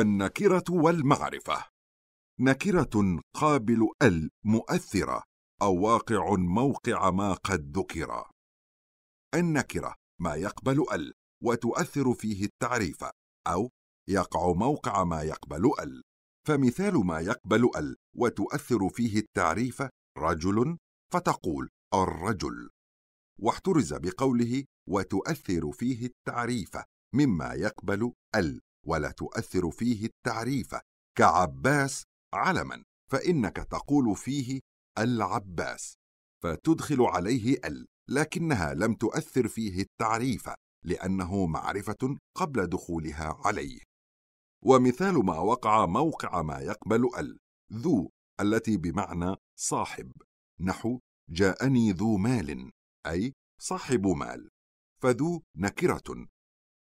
النكرة والمعرفة نكرة قابل ال مؤثرة أو واقع موقع ما قد ذكر النكرة ما يقبل ال وتؤثر فيه التعريف أو يقع موقع ما يقبل ال فمثال ما يقبل ال وتؤثر فيه التعريف رجل فتقول الرجل واحترز بقوله وتؤثر فيه التعريف مما يقبل ال ولا تؤثر فيه التعريفه كعباس علما فانك تقول فيه العباس فتدخل عليه ال لكنها لم تؤثر فيه التعريفه لانه معرفه قبل دخولها عليه ومثال ما وقع موقع ما يقبل ال ذو التي بمعنى صاحب نحو جاءني ذو مال اي صاحب مال فذو نكره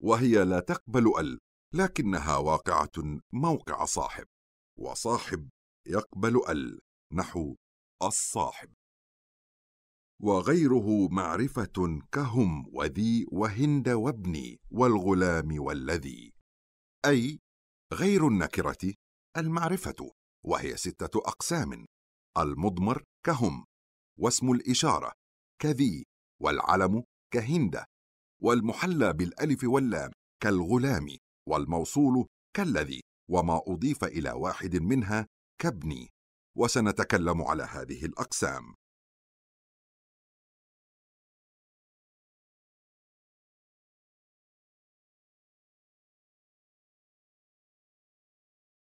وهي لا تقبل ال لكنها واقعة موقع صاحب وصاحب يقبل ال نحو الصاحب وغيره معرفة كهم وذي وهند وابني والغلام والذي أي غير النكرة المعرفة وهي ستة أقسام المضمر كهم واسم الإشارة كذي والعلم كهند والمحلى بالألف واللام كالغلام والموصول كالذي وما أضيف إلى واحد منها كابني وسنتكلم على هذه الأقسام